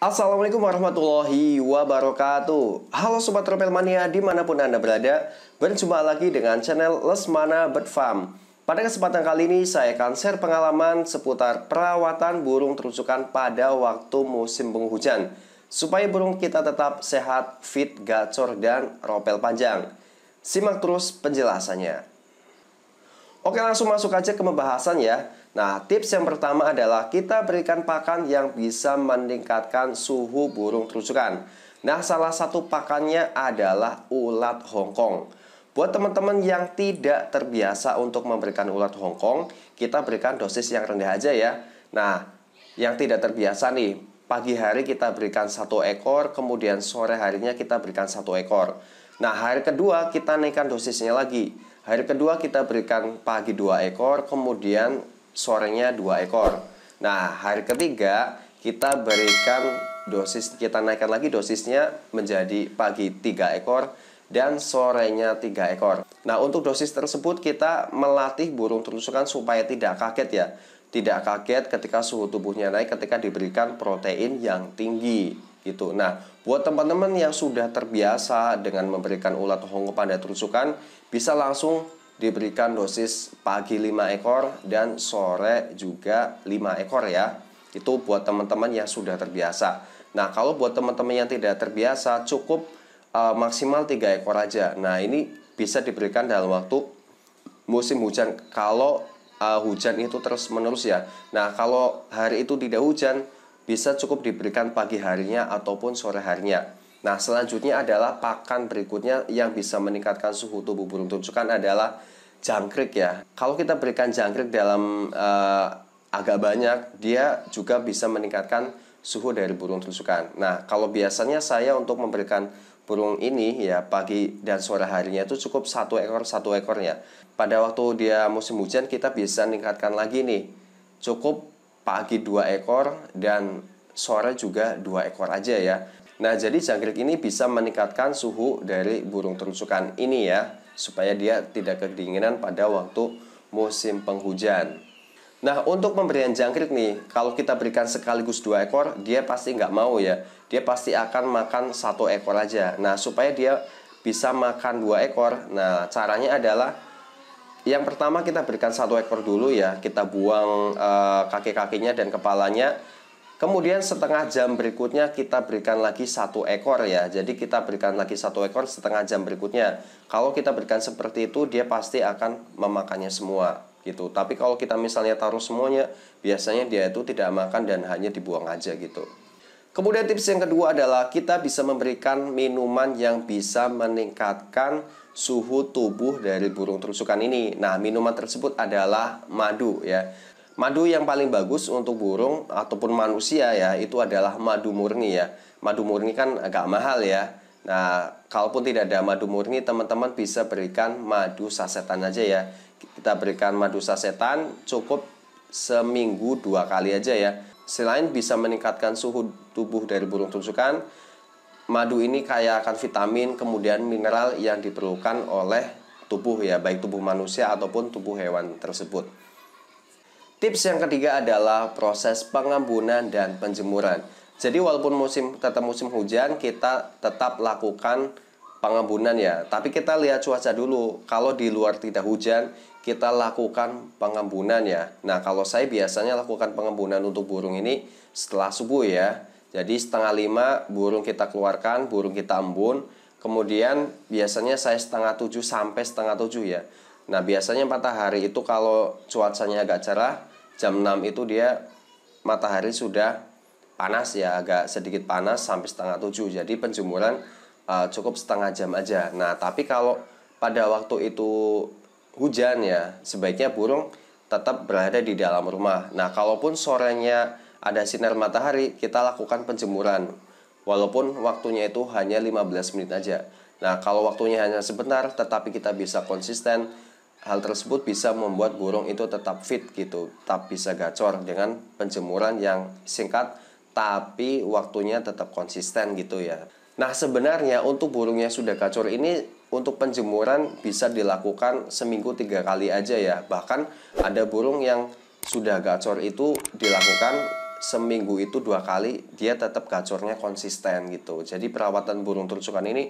Assalamualaikum warahmatullahi wabarakatuh Halo Sobat Tropel Mania dimanapun Anda berada Berjumpa lagi dengan channel Lesmana Bird Farm Pada kesempatan kali ini saya akan share pengalaman seputar perawatan burung terusukan pada waktu musim penghujan Supaya burung kita tetap sehat, fit, gacor, dan ropel panjang Simak terus penjelasannya Oke langsung masuk aja ke pembahasan ya Nah, tips yang pertama adalah kita berikan pakan yang bisa meningkatkan suhu burung terusukan. Nah, salah satu pakannya adalah ulat Hongkong. Buat teman-teman yang tidak terbiasa untuk memberikan ulat Hongkong, kita berikan dosis yang rendah aja ya. Nah, yang tidak terbiasa nih, pagi hari kita berikan satu ekor, kemudian sore harinya kita berikan satu ekor. Nah, hari kedua kita naikkan dosisnya lagi. Hari kedua kita berikan pagi dua ekor, kemudian sorenya dua ekor. Nah, hari ketiga kita berikan dosis kita naikkan lagi dosisnya menjadi pagi tiga ekor dan sorenya tiga ekor. Nah, untuk dosis tersebut kita melatih burung terusukan supaya tidak kaget ya. Tidak kaget ketika suhu tubuhnya naik ketika diberikan protein yang tinggi gitu. Nah, buat teman-teman yang sudah terbiasa dengan memberikan ulat hongo pada terusukan, bisa langsung diberikan dosis pagi 5 ekor dan sore juga 5 ekor ya. Itu buat teman-teman yang sudah terbiasa. Nah, kalau buat teman-teman yang tidak terbiasa cukup uh, maksimal 3 ekor aja. Nah, ini bisa diberikan dalam waktu musim hujan kalau uh, hujan itu terus-menerus ya. Nah, kalau hari itu tidak hujan bisa cukup diberikan pagi harinya ataupun sore harinya. Nah, selanjutnya adalah pakan berikutnya yang bisa meningkatkan suhu tubuh burung tunjukkan adalah jangkrik ya. Kalau kita berikan jangkrik dalam uh, agak banyak, dia juga bisa meningkatkan suhu dari burung tunjukkan. Nah, kalau biasanya saya untuk memberikan burung ini ya pagi dan sore harinya itu cukup satu ekor satu ekornya Pada waktu dia musim hujan kita bisa meningkatkan lagi nih. Cukup pagi dua ekor dan sore juga dua ekor aja ya. Nah, jadi jangkrik ini bisa meningkatkan suhu dari burung terucukan ini ya, supaya dia tidak kedinginan pada waktu musim penghujan. Nah, untuk pemberian jangkrik nih, kalau kita berikan sekaligus dua ekor, dia pasti nggak mau ya. Dia pasti akan makan satu ekor aja. Nah, supaya dia bisa makan dua ekor, nah caranya adalah yang pertama kita berikan satu ekor dulu ya, kita buang uh, kaki-kakinya dan kepalanya Kemudian setengah jam berikutnya kita berikan lagi satu ekor ya. Jadi kita berikan lagi satu ekor setengah jam berikutnya. Kalau kita berikan seperti itu dia pasti akan memakannya semua gitu. Tapi kalau kita misalnya taruh semuanya, biasanya dia itu tidak makan dan hanya dibuang aja gitu. Kemudian tips yang kedua adalah kita bisa memberikan minuman yang bisa meningkatkan suhu tubuh dari burung terusukan ini. Nah, minuman tersebut adalah madu ya. Madu yang paling bagus untuk burung ataupun manusia ya itu adalah madu murni ya. Madu murni kan agak mahal ya. Nah, kalaupun tidak ada madu murni, teman-teman bisa berikan madu sasetan aja ya. Kita berikan madu sasetan cukup seminggu dua kali aja ya. Selain bisa meningkatkan suhu tubuh dari burung tusukan, madu ini kaya akan vitamin kemudian mineral yang diperlukan oleh tubuh ya, baik tubuh manusia ataupun tubuh hewan tersebut. Tips yang ketiga adalah proses pengembunan dan penjemuran. Jadi walaupun musim tetap musim hujan, kita tetap lakukan pengembunan ya. Tapi kita lihat cuaca dulu. Kalau di luar tidak hujan, kita lakukan pengembunan ya. Nah, kalau saya biasanya lakukan pengembunan untuk burung ini setelah subuh ya. Jadi setengah lima burung kita keluarkan, burung kita embun. Kemudian biasanya saya setengah tujuh sampai setengah tujuh ya. Nah biasanya matahari itu kalau cuacanya agak cerah jam 6 itu dia matahari sudah panas ya agak sedikit panas sampai setengah 7 jadi penjemuran uh, eh, cukup setengah jam aja nah tapi kalau pada waktu itu hujan ya sebaiknya burung tetap berada di dalam rumah nah kalaupun sorenya ada sinar matahari kita lakukan penjemuran walaupun waktunya itu hanya 15 menit aja nah kalau waktunya hanya sebentar tetapi kita bisa konsisten Hal tersebut bisa membuat burung itu tetap fit gitu, tetap bisa gacor dengan penjemuran yang singkat tapi waktunya tetap konsisten gitu ya. Nah, sebenarnya untuk burungnya sudah gacor ini untuk penjemuran bisa dilakukan seminggu tiga kali aja ya. Bahkan ada burung yang sudah gacor itu dilakukan seminggu itu dua kali dia tetap gacornya konsisten gitu. Jadi perawatan burung tercukan ini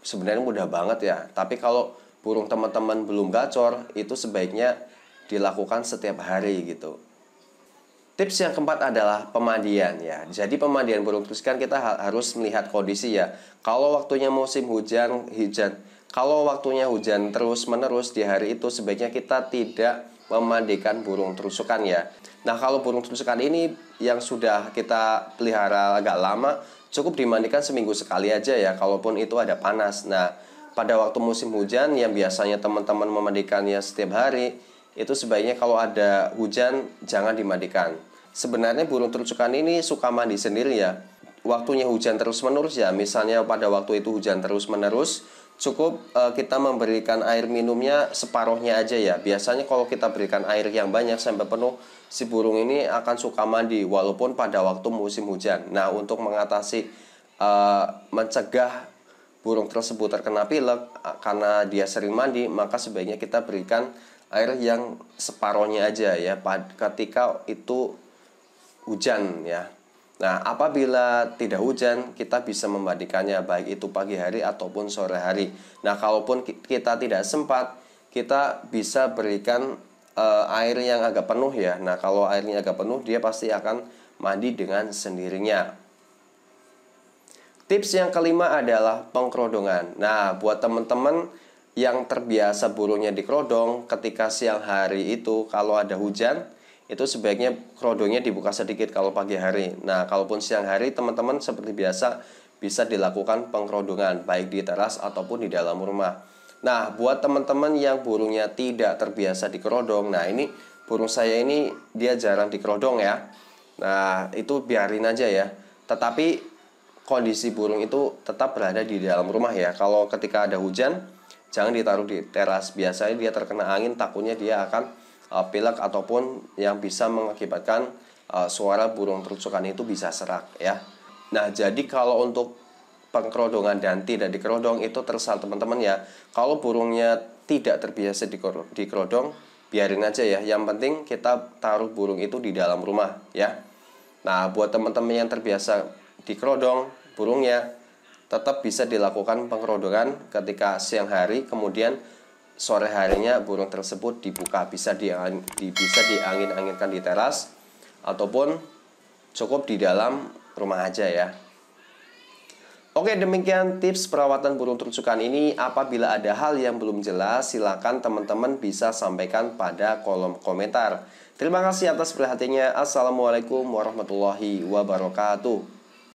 sebenarnya mudah banget ya. Tapi kalau burung teman-teman belum gacor itu sebaiknya dilakukan setiap hari gitu. Tips yang keempat adalah pemandian ya. Jadi pemandian burung terus kan kita harus melihat kondisi ya. Kalau waktunya musim hujan, hujan. Kalau waktunya hujan terus-menerus di hari itu sebaiknya kita tidak memandikan burung terusukan ya. Nah, kalau burung terusukan ini yang sudah kita pelihara agak lama, cukup dimandikan seminggu sekali aja ya, kalaupun itu ada panas. Nah, pada waktu musim hujan yang biasanya teman-teman memandikannya setiap hari, itu sebaiknya kalau ada hujan jangan dimandikan. Sebenarnya burung terucukan ini suka mandi sendiri ya. Waktunya hujan terus-menerus ya, misalnya pada waktu itu hujan terus-menerus, cukup uh, kita memberikan air minumnya separohnya aja ya. Biasanya kalau kita berikan air yang banyak sampai penuh, si burung ini akan suka mandi walaupun pada waktu musim hujan. Nah, untuk mengatasi uh, mencegah burung tersebut terkena pilek karena dia sering mandi, maka sebaiknya kita berikan air yang separohnya aja ya ketika itu hujan ya. Nah, apabila tidak hujan, kita bisa membandingkannya baik itu pagi hari ataupun sore hari. Nah, kalaupun kita tidak sempat, kita bisa berikan uh, air yang agak penuh ya. Nah, kalau airnya agak penuh, dia pasti akan mandi dengan sendirinya. Tips yang kelima adalah pengkerodongan. Nah, buat teman-teman yang terbiasa burungnya dikerodong, ketika siang hari itu kalau ada hujan, itu sebaiknya kerodongnya dibuka sedikit kalau pagi hari. Nah, kalaupun siang hari teman-teman seperti biasa bisa dilakukan pengkerodongan baik di teras ataupun di dalam rumah. Nah, buat teman-teman yang burungnya tidak terbiasa dikerodong. nah ini burung saya ini dia jarang dikerodong ya. Nah, itu biarin aja ya. Tetapi kondisi burung itu tetap berada di dalam rumah ya. Kalau ketika ada hujan, jangan ditaruh di teras. Biasanya dia terkena angin, takutnya dia akan uh, pilek ataupun yang bisa mengakibatkan uh, suara burung terucukan itu bisa serak ya. Nah, jadi kalau untuk pengkerodongan dan tidak dikerodong itu tersal teman-teman ya. Kalau burungnya tidak terbiasa dikerodong, biarin aja ya. Yang penting kita taruh burung itu di dalam rumah ya. Nah, buat teman-teman yang terbiasa di kerodong burungnya, tetap bisa dilakukan pengerodongan ketika siang hari, kemudian sore harinya burung tersebut dibuka bisa di, di bisa diangin-anginkan di teras ataupun cukup di dalam rumah aja ya. Oke, demikian tips perawatan burung tercukan ini. Apabila ada hal yang belum jelas, silakan teman-teman bisa sampaikan pada kolom komentar. Terima kasih atas perhatiannya. Assalamualaikum warahmatullahi wabarakatuh.